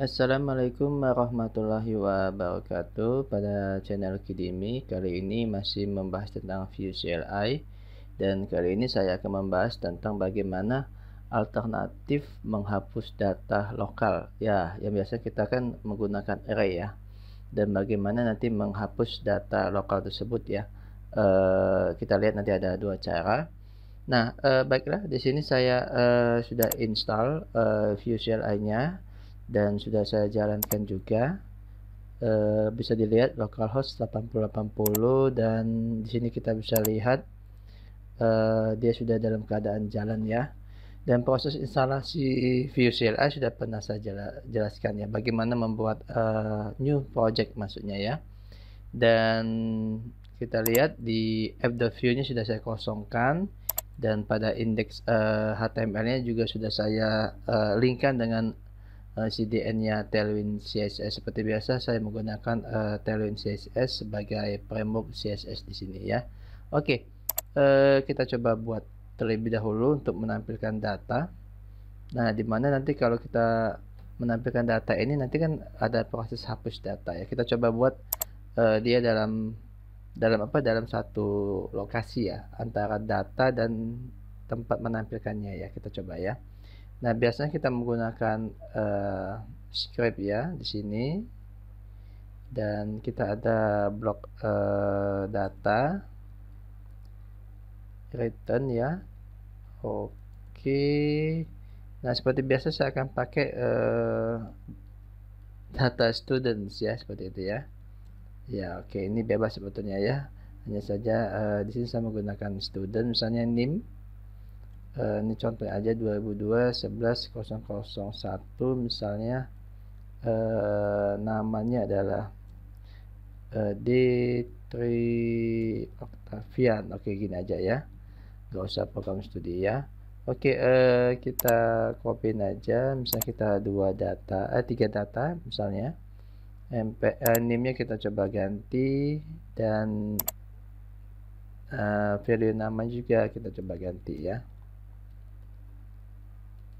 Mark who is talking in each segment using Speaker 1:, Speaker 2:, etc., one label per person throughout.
Speaker 1: Assalamualaikum warahmatullahi wabarakatuh Pada channel Kidimi kali ini masih membahas tentang view CLI Dan kali ini saya akan membahas tentang bagaimana alternatif menghapus data lokal Ya, yang biasa kita kan menggunakan array ya Dan bagaimana nanti menghapus data lokal tersebut ya e, Kita lihat nanti ada dua cara Nah, e, baiklah di sini saya e, sudah install e, view CLI-nya dan sudah saya jalankan juga e, bisa dilihat localhost 8080 dan di sini kita bisa lihat e, dia sudah dalam keadaan jalan ya dan proses instalasi Vue CLI sudah pernah saya jelaskan ya bagaimana membuat uh, new project maksudnya ya dan kita lihat di view nya sudah saya kosongkan dan pada indeks uh, HTML nya juga sudah saya uh, linkkan dengan CDN-nya eh, Tailwind CSS seperti biasa saya menggunakan uh, eh, Tailwind CSS sebagai framework CSS di sini ya oke okay. uh, eh, kita coba buat terlebih dahulu untuk menampilkan data nah dimana nanti kalau kita menampilkan data ini nanti kan ada proses hapus data ya kita coba buat uh, dia dalam dalam apa dalam satu lokasi ya antara data dan tempat menampilkannya ya kita coba ya Nah, biasanya kita menggunakan uh, script ya di sini. Dan kita ada blok uh, eh, data return ya. Oke. Nah, seperti biasa saya akan pakai uh, data students ya, seperti itu ya. Ya, oke, ini bebas sebetulnya ya. Hanya saja uh, di sini saya menggunakan student misalnya nim Eh, ini contoh aja 2002 11001 misalnya e, namanya adalah e, D 3 Octavian oke gini aja ya gak usah program studi ya Oke, eh, kita copy aja. Misalnya kita dua data, eh, tiga data, misalnya. MP, eh, name-nya kita coba ganti dan eh, value nama juga kita coba ganti ya.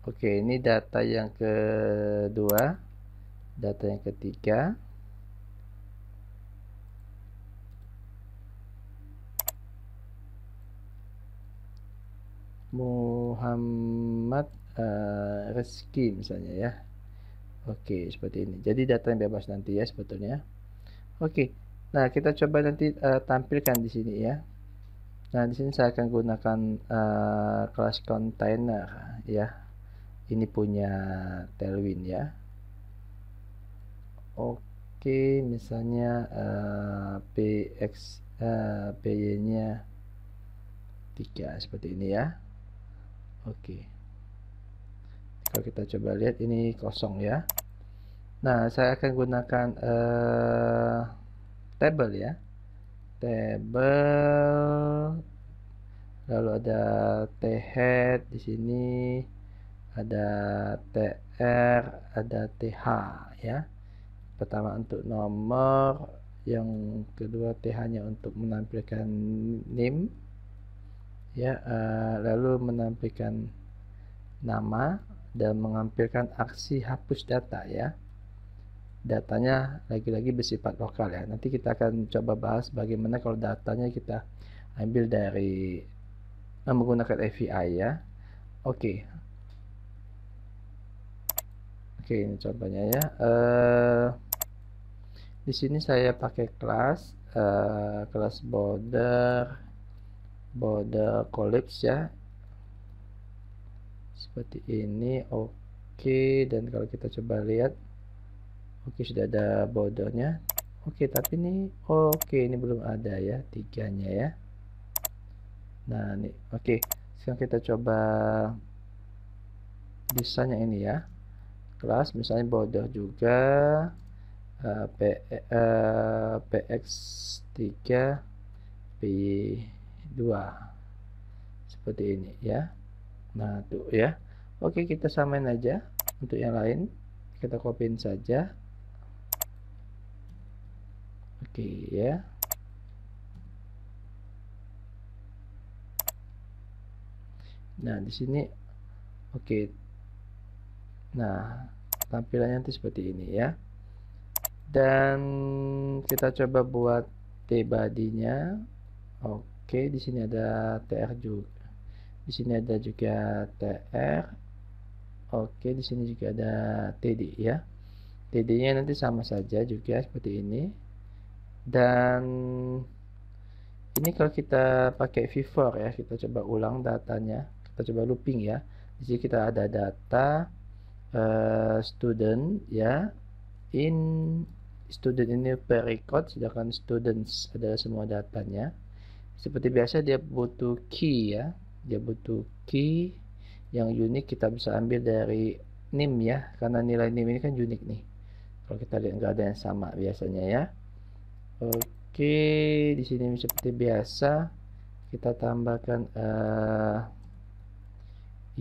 Speaker 1: Oke, ini data yang kedua, data yang ketiga. Muhammad uh, eh, Reski misalnya ya. Oke, seperti ini. Jadi data yang bebas nanti ya sebetulnya. Oke. Nah, kita coba nanti uh, tampilkan di sini ya. Nah, di sini saya akan gunakan uh, kelas container ya ini punya Telwin ya Oke misalnya uh, eh, PX uh, eh, PY nya 3 seperti ini ya Oke kalau kita coba lihat ini kosong ya Nah saya akan gunakan uh, table ya table lalu ada t head di sini ada TR, ada TH ya. Pertama untuk nomor, yang kedua TH-nya untuk menampilkan NIM ya, uh, lalu menampilkan nama dan mengampilkan aksi hapus data ya. Datanya lagi-lagi bersifat lokal ya. Nanti kita akan coba bahas bagaimana kalau datanya kita ambil dari menggunakan API ya. Oke, okay. Oke, ini contohnya ya. Eh di sini saya pakai kelas uh, kelas border border collapse ya. Seperti ini. Oke, dan kalau kita coba lihat Oke, sudah ada bordernya. Oke, tapi ini oke ini belum ada ya tiganya ya. Nah, ini oke. Okay. Sekarang kita coba desainnya ini ya kelas misalnya bodoh juga uh, P, uh, PX3 P2 seperti ini ya nah tuh ya oke kita samain aja untuk yang lain kita copyin saja oke ya nah di sini oke Nah, tampilannya nanti seperti ini ya. Dan kita coba buat T nya Oke, di sini ada TR juga. Di sini ada juga TR. Oke, di sini juga ada TD ya. TD-nya nanti sama saja juga seperti ini. Dan ini kalau kita pakai viewfor ya, kita coba ulang datanya. Kita coba looping ya. Di sini kita ada data Eh, student ya in student ini perikot sedangkan students adalah semua datanya seperti biasa dia butuh key ya dia butuh key yang unik kita bisa ambil dari nim ya karena nilai nim ini kan unik nih kalau kita lihat nggak ada yang sama biasanya ya oke di sini seperti biasa kita tambahkan uh,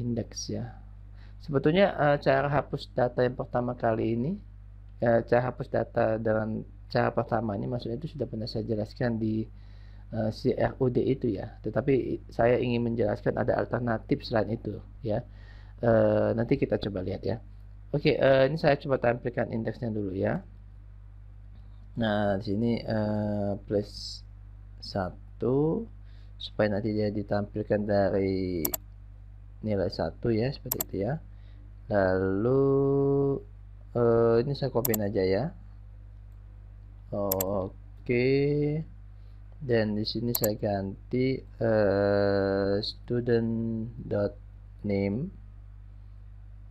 Speaker 1: indeks ya Sebetulnya uh, cara hapus data yang pertama kali ini, uh, cara hapus data dalam cara pertama ini maksudnya itu sudah pernah saya jelaskan di uh, eh, CRUD itu ya. Tetapi saya ingin menjelaskan ada alternatif selain itu ya. Uh, nanti kita coba lihat ya. Oke, okay, uh, ini saya coba tampilkan indeksnya dulu ya. Nah, di sini uh, plus satu supaya nanti dia ditampilkan dari nilai satu ya seperti itu ya lalu uh, ini saya copyin aja ya oke okay. dan di sini saya ganti uh, eh, student dot name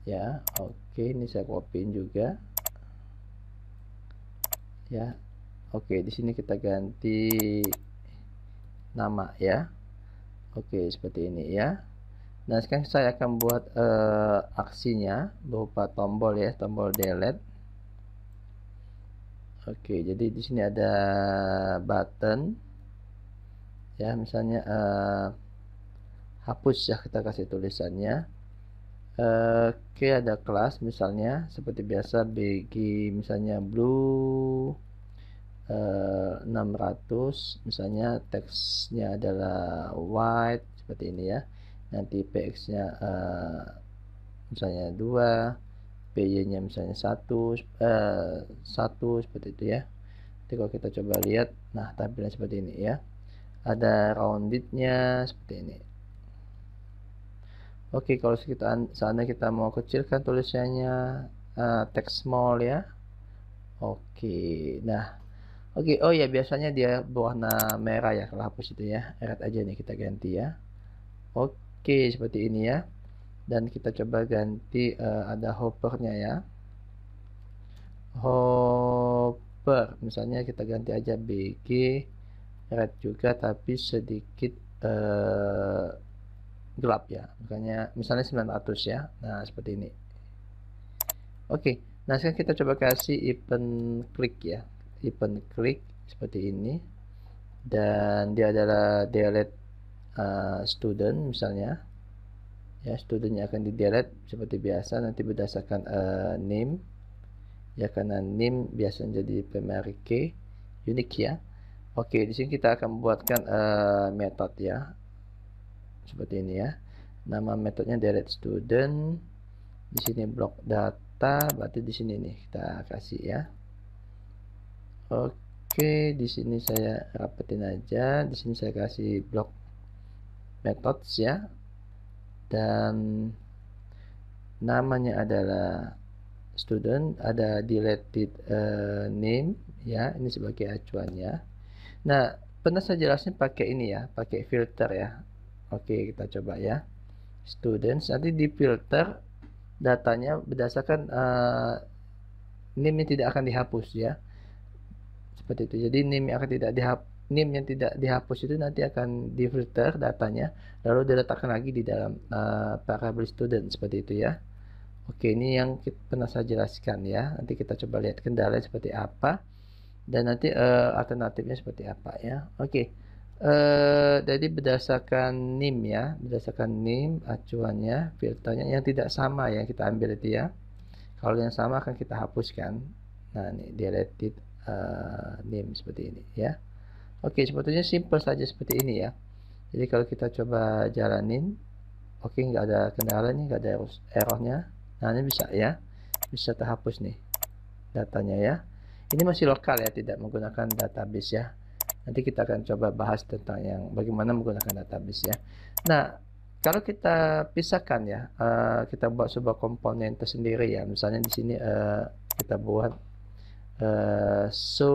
Speaker 1: ya oke okay. ini saya copyin juga ya oke okay. di sini kita ganti nama ya oke okay, seperti ini ya Nah, sekarang saya akan buat uh, aksinya berupa tombol ya, tombol delete. Oke, jadi di sini ada button ya, misalnya uh, hapus ya kita kasih tulisannya. Uh, Oke, ada kelas misalnya seperti biasa bagi misalnya blue uh, eh, 600 misalnya teksnya adalah white seperti ini ya nanti px nya uh, eh, misalnya 2 py nya misalnya 1 uh, 1 seperti itu ya nanti kalau kita coba lihat nah tampilan seperti ini ya ada rounded-nya seperti ini Oke, kalau kita seandainya kita mau kecilkan tulisannya uh, text small ya. Oke, nah, oke, oh ya biasanya dia berwarna merah ya kalau hapus itu ya. Red aja nih kita ganti ya. Oke. Oke, seperti ini ya. Dan kita coba ganti uh, ada hoppernya ya. Hopper, misalnya kita ganti aja BG red juga tapi sedikit uh, gelap ya. Makanya misalnya 900 ya. Nah, seperti ini. Oke, nah sekarang kita coba kasih event click ya. Event click seperti ini. Dan dia adalah delete Eh, student misalnya ya studentnya akan di delete seperti biasa nanti berdasarkan uh, name ya karena name biasanya jadi primary key unik ya oke di sini kita akan membuatkan uh, eh, method ya seperti ini ya nama metodenya delete student di sini blok data berarti di sini nih kita kasih ya oke di sini saya rapetin aja di sini saya kasih blok methods ya dan namanya adalah student ada deleted uh, name ya ini sebagai acuannya nah pernah saya jelasin pakai ini ya pakai filter ya oke kita coba ya students nanti di filter datanya berdasarkan uh, name tidak akan dihapus ya seperti itu jadi name akan tidak dihapus NIM yang tidak dihapus itu nanti akan difilter datanya lalu diletakkan lagi di dalam uh, variable student seperti itu ya. Oke, ini yang kita, pernah saya jelaskan ya. Nanti kita coba lihat kendala seperti apa dan nanti uh, alternatifnya seperti apa ya. Oke. Uh, jadi berdasarkan NIM ya, berdasarkan NIM acuannya, filternya yang tidak sama ya kita ambil itu ya. Kalau yang sama akan kita hapuskan. Nah, ini deleted uh, NIM seperti ini ya. Oke, sebetulnya simple saja seperti ini ya. Jadi kalau kita coba jalanin, oke nggak ada kendala nih, nggak ada errornya. Nah ini bisa ya, bisa terhapus nih datanya ya. Ini masih lokal ya, tidak menggunakan database ya. Nanti kita akan coba bahas tentang yang bagaimana menggunakan database ya. Nah kalau kita pisahkan ya, uh, kita buat sebuah komponen tersendiri ya. Misalnya di sini uh, kita buat uh, so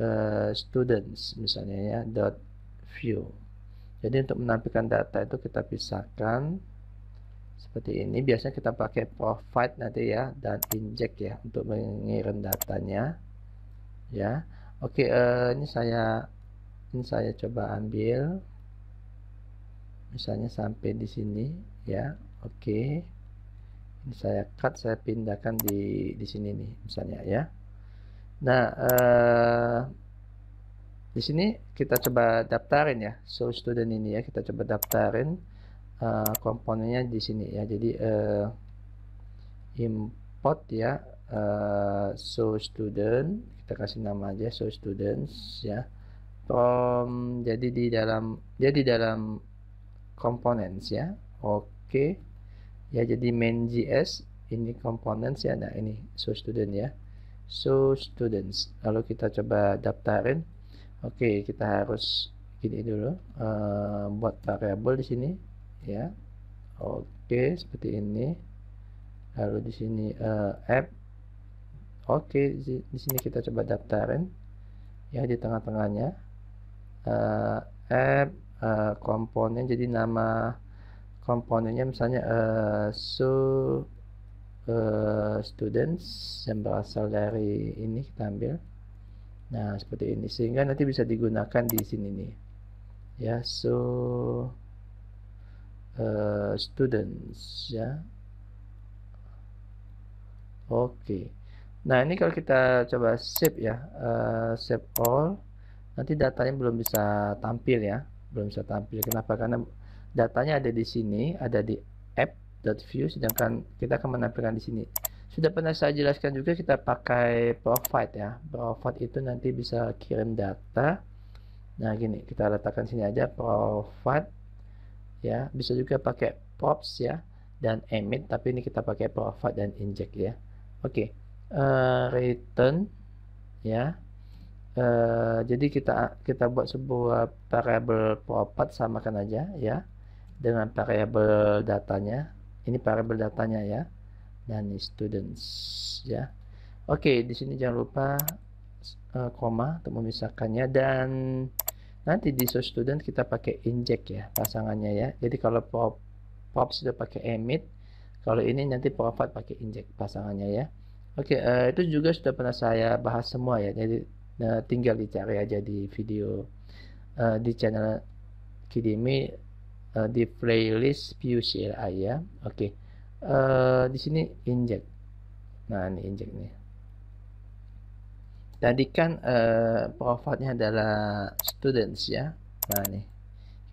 Speaker 1: Eh, students misalnya ya dot view jadi untuk menampilkan data itu kita pisahkan seperti ini biasanya kita pakai provide nanti ya dan inject ya untuk mengirim datanya ya oke okay, uh, eh, ini saya ini saya coba ambil misalnya sampai di sini ya oke okay. ini saya cut saya pindahkan di di sini nih misalnya ya Nah, eh, di sini kita coba daftarin ya, so student ini ya, kita coba daftarin eh, komponennya di sini ya. Jadi eh, import ya, eh, so student, kita kasih nama aja so students ya. From jadi di dalam jadi dalam components ya. Oke. Okay. Ya jadi main JS ini components ya. Nah, ini so student ya. So students, lalu kita coba daftarin. Oke, okay, kita harus gini dulu, uh, buat variable di sini, ya. Oke, okay, seperti ini. Lalu di sini uh, app. Oke, okay, di sini kita coba daftarin, ya di tengah-tengahnya. Uh, app uh, komponen, jadi nama komponennya misalnya uh, so uh, students yang berasal dari ini kita ambil nah seperti ini sehingga nanti bisa digunakan di sini nih ya so uh, students ya oke okay. nah ini kalau kita coba save ya uh, save all nanti datanya belum bisa tampil ya belum bisa tampil kenapa karena datanya ada di sini ada di view sedangkan kita akan menampilkan di sini sudah pernah saya jelaskan juga kita pakai provide ya provide itu nanti bisa kirim data nah gini kita letakkan sini aja provide ya bisa juga pakai props ya dan emit tapi ini kita pakai provide dan inject ya oke okay. uh, eh, return ya uh, jadi kita kita buat sebuah variable provide samakan aja ya dengan variable datanya ini variabel datanya ya dan students ya oke okay, di sini jangan lupa uh, koma untuk memisahkannya dan nanti di so student kita pakai inject ya pasangannya ya jadi kalau pop pop sudah pakai emit kalau ini nanti profit pakai inject pasangannya ya oke okay, uh, eh, itu juga sudah pernah saya bahas semua ya jadi uh, tinggal dicari aja di video uh, di channel Kidimi uh, di playlist view CLI ya. Oke. Okay. Uh, eh, di sini inject. Nah, ini inject nih. Tadi kan uh, adalah students ya. Nah, nih.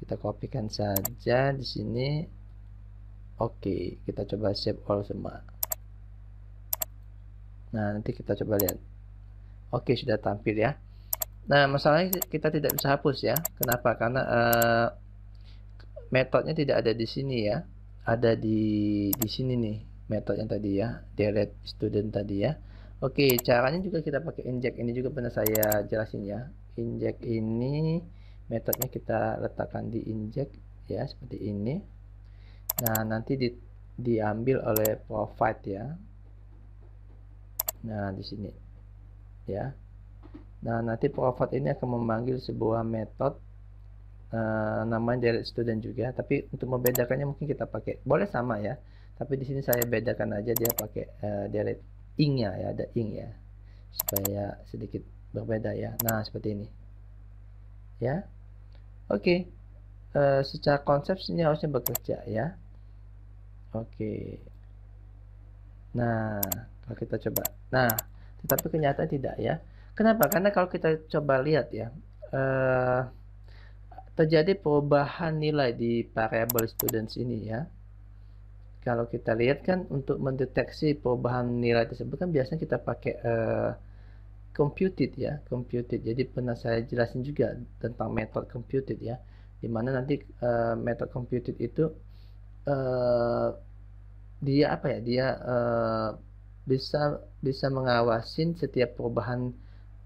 Speaker 1: Kita kopikan saja di sini. Oke, okay. kita coba save all semua. Nah, nanti kita coba lihat. Oke, okay, sudah tampil ya. Nah, masalahnya kita tidak bisa hapus ya. Kenapa? Karena uh, metodenya tidak ada di sini ya ada di di sini nih metodenya tadi ya direct student tadi ya oke caranya juga kita pakai inject ini juga pernah saya jelasin ya inject ini metodenya kita letakkan di inject ya seperti ini nah nanti di, diambil oleh provide ya nah di sini ya Nah, nanti provide ini akan memanggil sebuah metode uh, nama direct student juga tapi untuk membedakannya mungkin kita pakai boleh sama ya tapi di sini saya bedakan aja dia pakai uh, eh, direct ing ya ada ing ya supaya sedikit berbeda ya nah seperti ini ya oke okay. uh, eh, secara konsep ini harusnya bekerja ya oke okay. nah kalau kita coba nah tetapi kenyataan tidak ya kenapa karena kalau kita coba lihat ya uh, terjadi perubahan nilai di variable students ini ya. Kalau kita lihat kan untuk mendeteksi perubahan nilai tersebut kan biasanya kita pakai uh, computed ya, computed. Jadi pernah saya jelasin juga tentang method computed ya, dimana nanti uh, method computed itu uh, dia apa ya, dia uh, bisa bisa mengawasin setiap perubahan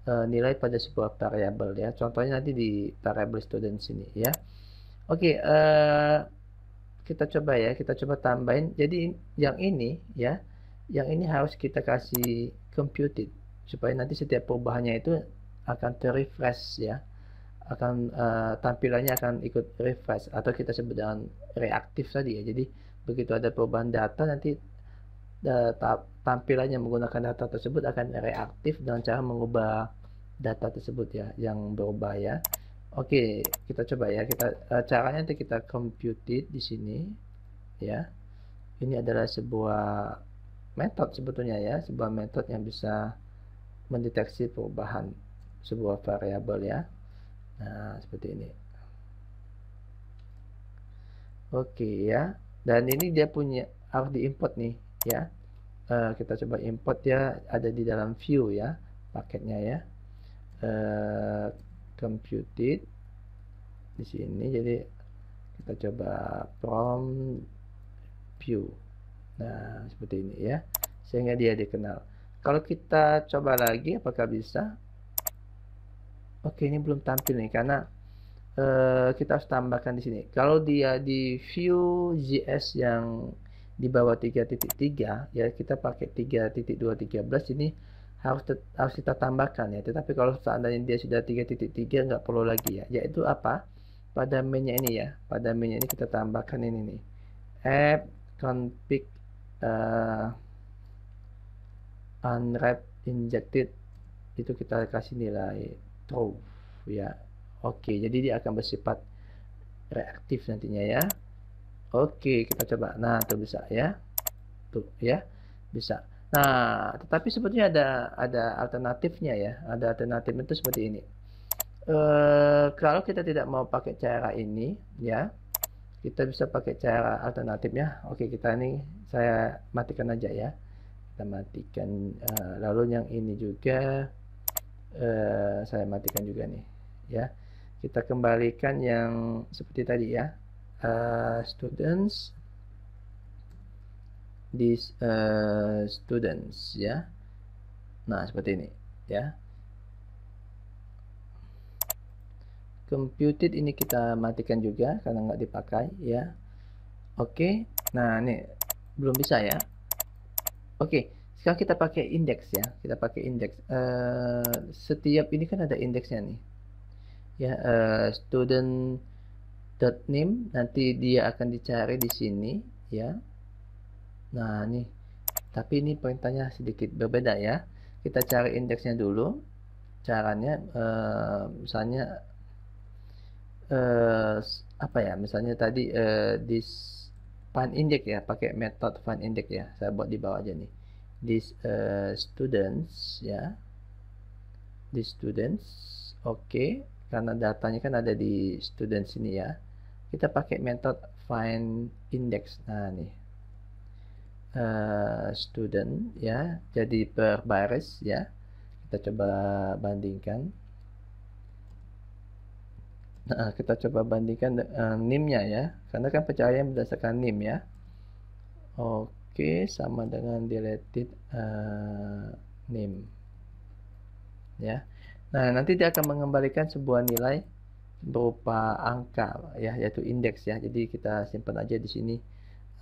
Speaker 1: uh, nilai pada sebuah variabel ya. Contohnya nanti di variabel student sini ya. Oke, okay, uh, eh, kita coba ya, kita coba tambahin. Jadi yang ini ya, yang ini harus kita kasih computed supaya nanti setiap perubahannya itu akan terrefresh ya. Akan uh, tampilannya akan ikut refresh atau kita sebut dengan reaktif tadi ya. Jadi begitu ada perubahan data nanti tampilannya menggunakan data tersebut akan reaktif dengan cara mengubah data tersebut ya yang berubah ya. Oke, kita coba ya. Kita uh, caranya nanti kita computed di sini ya. Ini adalah sebuah metode sebetulnya ya, sebuah metode yang bisa mendeteksi perubahan sebuah variabel ya. Nah, seperti ini. Oke ya. Dan ini dia punya harus diimport nih ya uh, kita coba import ya ada di dalam view ya paketnya ya uh, computed di sini jadi kita coba from view nah seperti ini ya sehingga dia dikenal kalau kita coba lagi apakah bisa oke ini belum tampil nih karena uh, kita harus tambahkan di sini kalau dia di view JS yang di bawah 3.3 ya kita pakai 3.213 ini harus harus kita tambahkan ya tetapi kalau seandainya dia sudah 3.3 nggak perlu lagi ya yaitu apa pada mainnya ini ya pada mainnya ini kita tambahkan ini nih app config uh, unwrap injected itu kita kasih nilai true ya oke jadi dia akan bersifat reaktif nantinya ya Oke, kita coba. Nah, tuh bisa ya. Tuh ya, bisa. Nah, tetapi sebetulnya ada ada alternatifnya ya. Ada alternatif itu seperti ini. E, kalau kita tidak mau pakai cara ini, ya, kita bisa pakai cara alternatifnya. Oke, kita ini saya matikan aja ya. Kita matikan. E, lalu yang ini juga e, saya matikan juga nih, ya. Kita kembalikan yang seperti tadi ya uh, students this uh, students ya nah seperti ini ya computed ini kita matikan juga karena nggak dipakai ya oke okay. nah ini belum bisa ya oke okay. sekarang kita pakai indeks ya kita pakai indeks uh, setiap ini kan ada indeksnya nih ya uh, student .nim nanti dia akan dicari di sini ya. Nah, nih. Tapi ini perintahnya sedikit berbeda ya. Kita cari indeksnya dulu. Caranya eh, misalnya eh, apa ya? Misalnya tadi eh, this fun index ya, pakai method fun index ya. Saya buat di bawah aja nih. This eh, students ya. This students. Oke, okay. karena datanya kan ada di students ini ya kita pakai method find index nah nih uh, student ya jadi per baris ya kita coba bandingkan nah, kita coba bandingkan uh, nimnya ya karena kan pencarian berdasarkan nim ya oke sama dengan deleted uh, nim ya nah nanti dia akan mengembalikan sebuah nilai berupa angka ya yaitu indeks ya jadi kita simpan aja di sini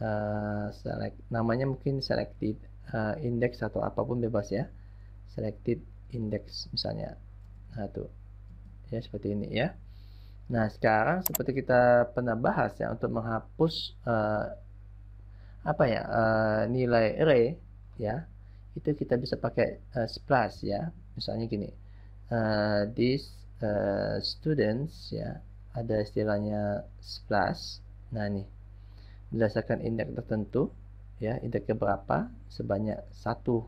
Speaker 1: uh, eh, select namanya mungkin selected uh, index atau apapun bebas ya selected index misalnya nah tuh ya seperti ini ya nah sekarang seperti kita pernah bahas ya untuk menghapus uh, apa ya uh, nilai array e, ya itu kita bisa pakai uh, splash ya misalnya gini uh, this Eh, students ya ada istilahnya splash nah ini berdasarkan indeks tertentu ya indeks keberapa sebanyak satu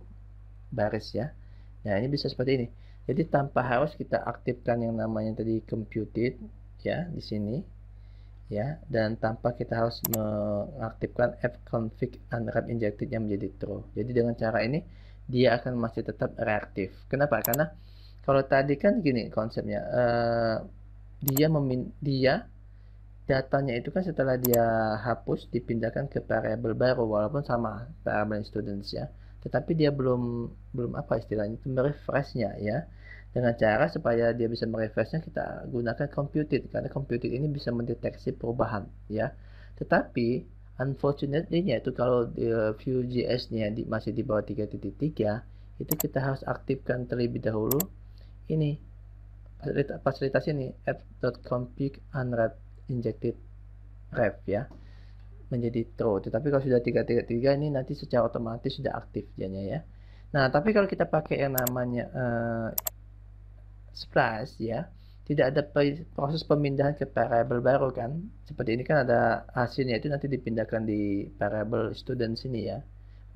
Speaker 1: baris ya nah ini bisa seperti ini jadi tanpa harus kita aktifkan yang namanya tadi computed ya di sini ya dan tanpa kita harus mengaktifkan f config unwrap injected yang menjadi true. Jadi dengan cara ini dia akan masih tetap reaktif. Kenapa? Karena kalau tadi kan gini konsepnya, uh, dia memin dia datanya itu kan setelah dia hapus dipindahkan ke variable baru walaupun sama variable students ya tetapi dia belum belum apa istilahnya itu merefreshnya ya dengan cara supaya dia bisa merefreshnya kita gunakan computed karena computed ini bisa mendeteksi perubahan ya tetapi unfortunately nya itu kalau uh, eh, Vue.js nya di, masih di bawah 3.3 ya, itu kita harus aktifkan terlebih dahulu ini fasilitas ini app.config unwrap injected ref ya menjadi true tetapi kalau sudah 333 ini nanti secara otomatis sudah aktif jadinya ya nah tapi kalau kita pakai yang namanya uh, eh, splash ya tidak ada proses pemindahan ke variable baru kan seperti ini kan ada hasilnya itu nanti dipindahkan di variable student sini ya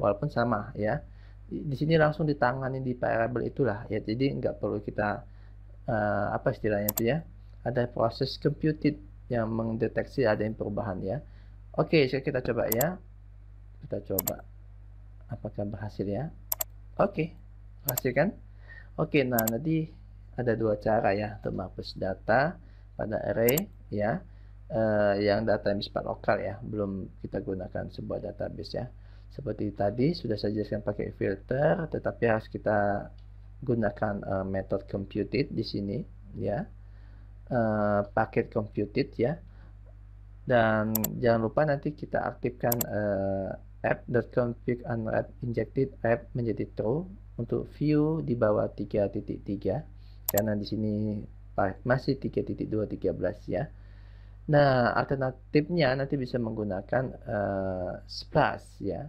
Speaker 1: walaupun sama ya di sini langsung ditangani di variabel itulah ya jadi nggak perlu kita uh, apa istilahnya itu ya ada proses computed yang mendeteksi ada yang perubahan ya oke okay, kita coba ya kita coba apakah berhasil ya oke okay, berhasil kan oke okay, nah nanti ada dua cara ya untuk menghapus data pada array ya uh, yang data yang bersifat lokal ya belum kita gunakan sebuah database ya seperti tadi sudah saya jelaskan pakai filter, tetapi harus kita gunakan uh, method computed di sini, ya. Uh, paket computed ya. Dan jangan lupa nanti kita aktifkan uh, eh, app.config unwrap injected app menjadi true untuk view di bawah 3.3 karena di sini masih 3.2.13 ya. Nah, alternatifnya nanti bisa menggunakan uh, splash ya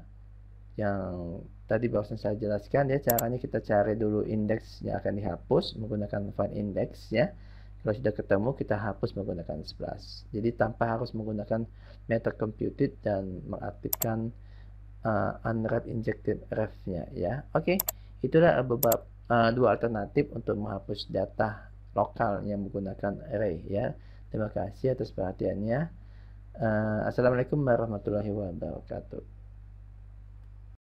Speaker 1: yang tadi barusan saya jelaskan ya caranya kita cari dulu indeks yang akan dihapus menggunakan find index ya kalau sudah ketemu kita hapus menggunakan splash jadi tanpa harus menggunakan method computed dan mengaktifkan uh, unwrap injected ref nya ya oke okay. itulah beberapa uh, dua alternatif untuk menghapus data lokal yang menggunakan array ya terima kasih atas perhatiannya uh, assalamualaikum warahmatullahi wabarakatuh